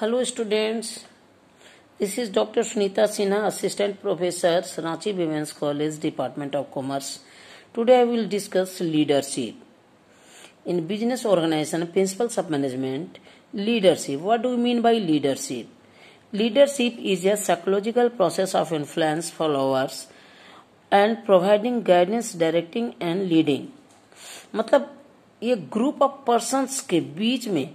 Hello students this is doctor Sunita Sinha assistant professor Ranchi women's college department of commerce today I will discuss leadership in business organisation principles of management leadership what do mean by leadership leadership is a psychological process of influence followers and providing guidance directing and leading मतलब ये group of persons के बीच में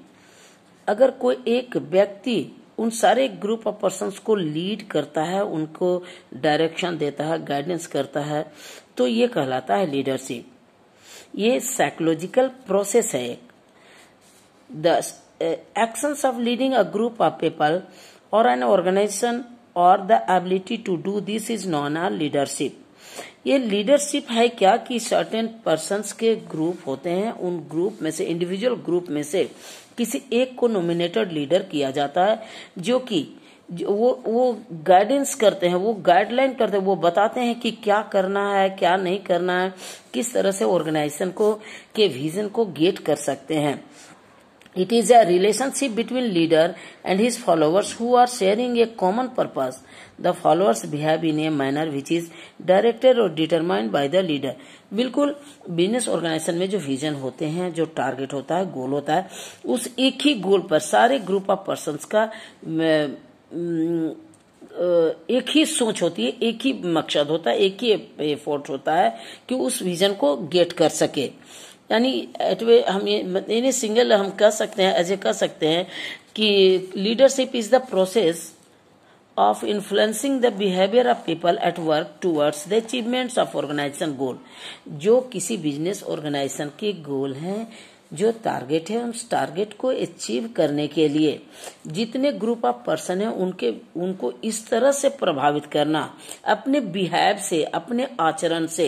अगर कोई एक व्यक्ति उन सारे ग्रुप ऑफ पर्सन को लीड करता है उनको डायरेक्शन देता है गाइडेंस करता है तो ये कहलाता है लीडरशिप ये साइकोलॉजिकल प्रोसेस है एक the actions of leading a group of people और एन ऑर्गेनाइजेशन और the ability to do this is known as leadership ये लीडरशिप है क्या कि सर्टेन पर्सन के ग्रुप होते हैं उन ग्रुप में से इंडिविजुअल ग्रुप में से किसी एक को नोमिनेटेड लीडर किया जाता है जो कि वो वो गाइडेंस करते हैं वो गाइडलाइन करते हैं वो बताते हैं कि क्या करना है क्या नहीं करना है किस तरह से ऑर्गेनाइजेशन को के विजन को गेट कर सकते हैं It is a relationship between leader and his followers who are sharing a common purpose. The followers behave in a manner which is directed or determined by the leader. bilkul business organization mein jo vision hote hain jo target hota hai goal hota hai us ek hi goal par sare group of persons ka एक ही सोच होती है एक ही मकसद होता है एक ही effort होता है कि उस विजन को गेट कर सके यानी एट वे हम यानी सिंगल हम कह सकते हैं एज ए कह सकते हैं कि leadership is the process of influencing the behaviour of people at work towards the achievements of organisation goal जो किसी बिजनेस ऑर्गेनाइजेशन के गोल हैं जो टारगेट है उस टारगेट को अचीव करने के लिए जितने ग्रुप ऑफ पर्सन है उनके उनको इस तरह से प्रभावित करना अपने बिहेव से अपने आचरण से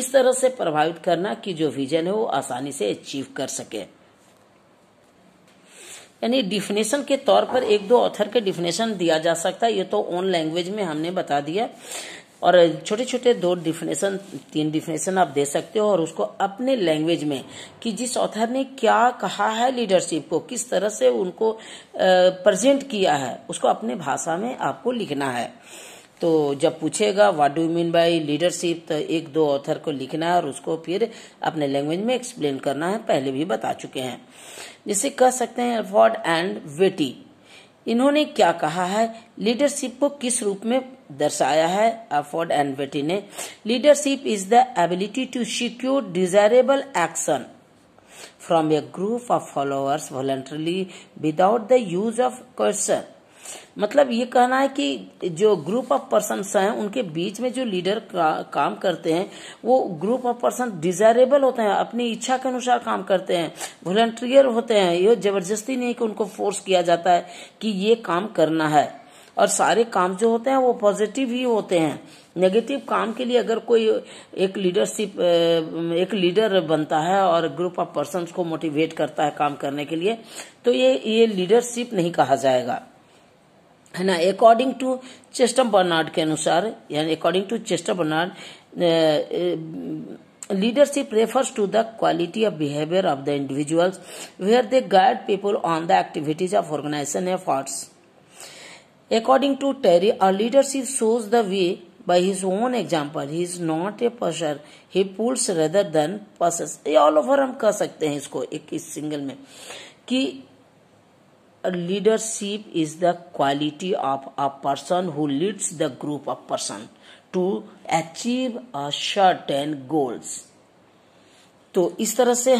इस तरह से प्रभावित करना कि जो विजन है वो आसानी से अचीव कर सके यानी डिफिनेशन के तौर पर एक दो ऑथर के डिफिनेशन दिया जा सकता है ये तो ओन लैंग्वेज में हमने बता दिया और छोटे छोटे दो डिफिनेशन तीन डिफिनेशन आप दे सकते हो और उसको अपने लैंग्वेज में कि जिस ऑथर ने क्या कहा है लीडरशिप को किस तरह से उनको प्रेजेंट किया है उसको अपने भाषा में आपको लिखना है तो जब पूछेगा what do mean by leadership तो एक दो ऑथर को लिखना है और उसको फिर अपने लैंग्वेज में एक्सप्लेन करना है पहले भी बता चुके हैं जिसे कह सकते हैं वॉड एंड वेटी इन्होंने क्या कहा है लीडरशिप को किस रूप में दर्शाया है एफोर्ड एंड वेटी ने leadership is the ability to secure desirable action from a group of followers voluntarily without the use of coercion मतलब ये कहना है कि जो ग्रुप ऑफ पर्सन हैं उनके बीच में जो लीडर का, काम करते हैं वो ग्रुप ऑफ पर्सन डिजायरेबल होते हैं अपनी इच्छा के अनुसार काम करते हैं वॉलंटियर होते हैं ये जबरदस्ती नहीं कि उनको फोर्स किया जाता है कि ये काम करना है और सारे काम जो होते हैं वो पॉजिटिव ही होते हैं नेगेटिव काम के लिए अगर कोई एक लीडरशिप एक लीडर बनता है और ग्रुप ऑफ पर्सन को मोटिवेट करता है काम करने के लिए तो ये ये लीडरशिप नहीं कहा जाएगा है ना अकॉर्डिंग टू चेस्टम बर्नार्ड के अनुसार यानी according to Chester Barnard leadership refers to the quality of behaviour of the individuals where they guide people on the activities of organisation efforts According to Terry, our leadership shows the way by his own example. He is not a pusher. He pulls rather than pushes. ये all over हम कह सकते हैं इसको एक इस single में कि leadership is the quality of a person who leads the group of person to achieve a shared end goals तो इस तरह से